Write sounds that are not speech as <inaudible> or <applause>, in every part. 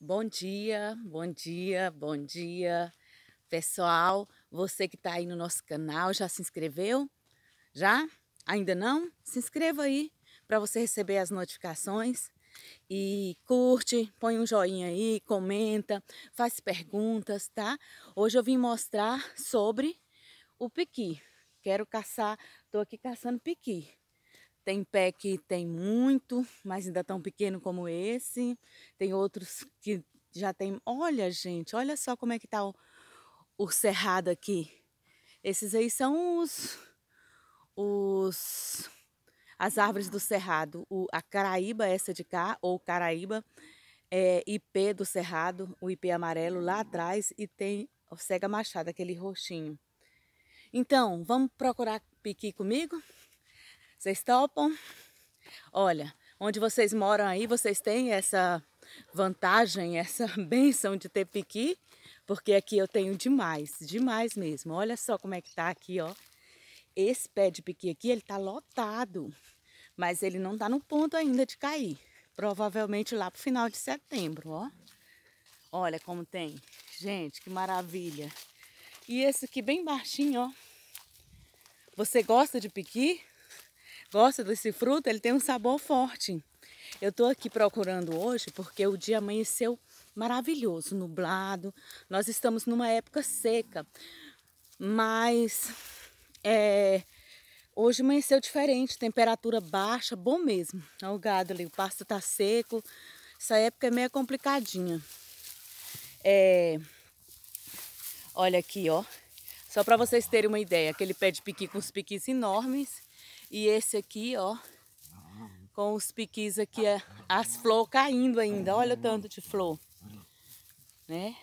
Bom dia, bom dia, bom dia, pessoal. Você que está aí no nosso canal, já se inscreveu? Já? Ainda não? Se inscreva aí para você receber as notificações. E curte, põe um joinha aí, comenta, faz perguntas, tá? Hoje eu vim mostrar sobre o piqui. Quero caçar, estou aqui caçando piqui. Tem pé que tem muito, mas ainda tão pequeno como esse. Tem outros que já tem. Olha, gente, olha só como é que tá o, o cerrado aqui. Esses aí são os, os as árvores do cerrado. O, a caraíba, essa de cá, ou caraíba, é IP do cerrado, o IP amarelo lá atrás, e tem o cega machado, aquele roxinho. Então, vamos procurar piqui comigo? Vocês topam? Olha, onde vocês moram aí, vocês têm essa vantagem, essa <laughs> benção de ter piqui, porque aqui eu tenho demais, demais mesmo. Olha só como é que tá aqui, ó. Esse pé de piqui aqui, ele tá lotado, mas ele não tá no ponto ainda de cair. Provavelmente lá pro final de setembro, ó. Olha como tem. Gente, que maravilha. E esse aqui bem baixinho, ó. Você gosta de piqui? gosta desse fruto, ele tem um sabor forte. Eu estou aqui procurando hoje porque o dia amanheceu maravilhoso, nublado. Nós estamos numa época seca, mas é, hoje amanheceu diferente, temperatura baixa, bom mesmo. Olha o gado ali, o pasto está seco. Essa época é meio complicadinha. É, olha aqui, ó. Só para vocês terem uma ideia, aquele pé de piqui com os piquis enormes e esse aqui, ó, ah. com os piquis aqui, é, as flores caindo ainda. Olha o tanto de flor, né?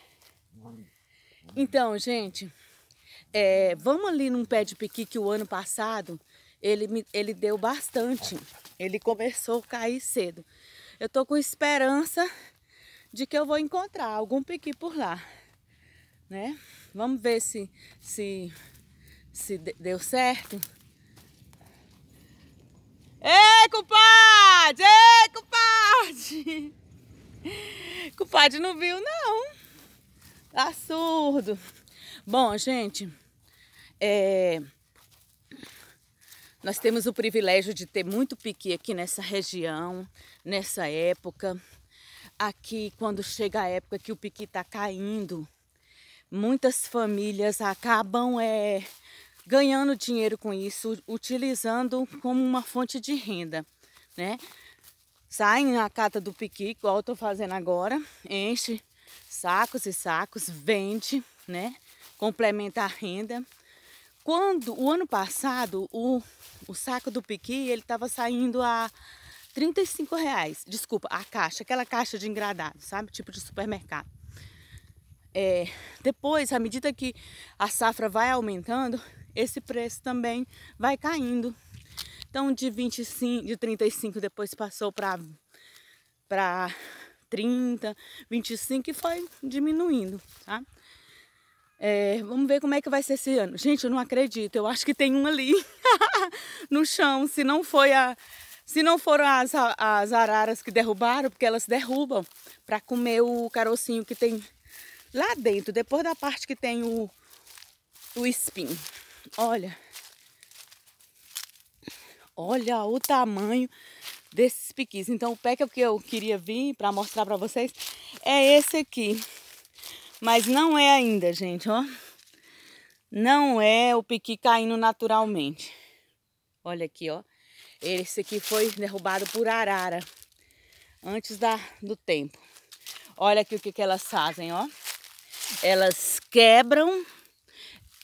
Então, gente, é, vamos ali num pé de piqui que o ano passado ele, me, ele deu bastante. Ele começou a cair cedo. Eu tô com esperança de que eu vou encontrar algum piqui por lá, né? Vamos ver se, se, se deu certo culpade, Ei, compadre! <laughs> Compadre não viu, não. Tá surdo. Bom, gente, é... nós temos o privilégio de ter muito piqui aqui nessa região, nessa época. Aqui, quando chega a época que o piqui tá caindo, muitas famílias acabam... É ganhando dinheiro com isso, utilizando como uma fonte de renda, né? Saem na cata do piqui, igual estou fazendo agora, enche sacos e sacos, vende, né? Complementa a renda. Quando o ano passado o, o saco do piqui ele estava saindo a 35 reais, desculpa, a caixa, aquela caixa de engradado, sabe? Tipo de supermercado. É, depois, à medida que a safra vai aumentando, esse preço também vai caindo. Então de 25, de 35 depois passou para para 30, 25 e foi diminuindo, tá? É, vamos ver como é que vai ser esse ano. Gente, eu não acredito. Eu acho que tem um ali <laughs> no chão. Se não foi a, se não foram as, as araras que derrubaram, porque elas derrubam para comer o carocinho que tem lá dentro, depois da parte que tem o, o espinho. Olha. Olha o tamanho desses piquis. Então, o pé que eu queria vir para mostrar para vocês é esse aqui. Mas não é ainda, gente, ó. Não é o piqui caindo naturalmente. Olha aqui, ó. Esse aqui foi derrubado por arara antes da, do tempo. Olha aqui o que, que elas fazem, ó. Elas quebram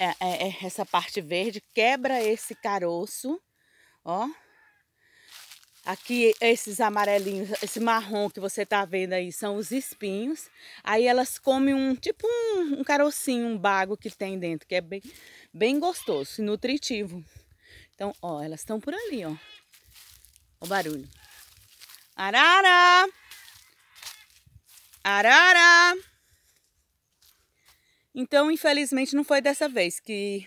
é, é, é, essa parte verde, quebra esse caroço, ó. Aqui esses amarelinhos, esse marrom que você tá vendo aí são os espinhos. Aí elas comem um tipo um, um carocinho, um bago que tem dentro, que é bem, bem gostoso e nutritivo. Então, ó, elas estão por ali, ó. O barulho. Arara! Arara! Então, infelizmente, não foi dessa vez que,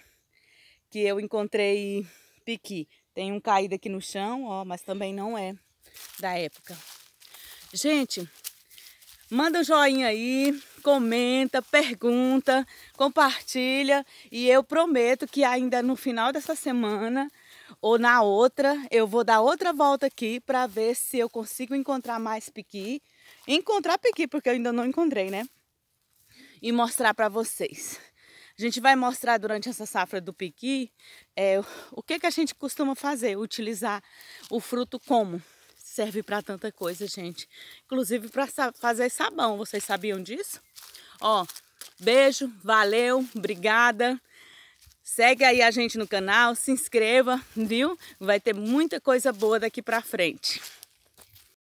que eu encontrei piqui. Tem um caído aqui no chão, ó, mas também não é da época. Gente, manda um joinha aí, comenta, pergunta, compartilha e eu prometo que ainda no final dessa semana ou na outra, eu vou dar outra volta aqui para ver se eu consigo encontrar mais piqui. Encontrar piqui, porque eu ainda não encontrei, né? e mostrar para vocês. A gente vai mostrar durante essa safra do piqui é, o que, que a gente costuma fazer, utilizar o fruto como. Serve para tanta coisa, gente. Inclusive para fazer sabão, vocês sabiam disso? Ó, beijo, valeu, obrigada. Segue aí a gente no canal, se inscreva, viu? Vai ter muita coisa boa daqui para frente.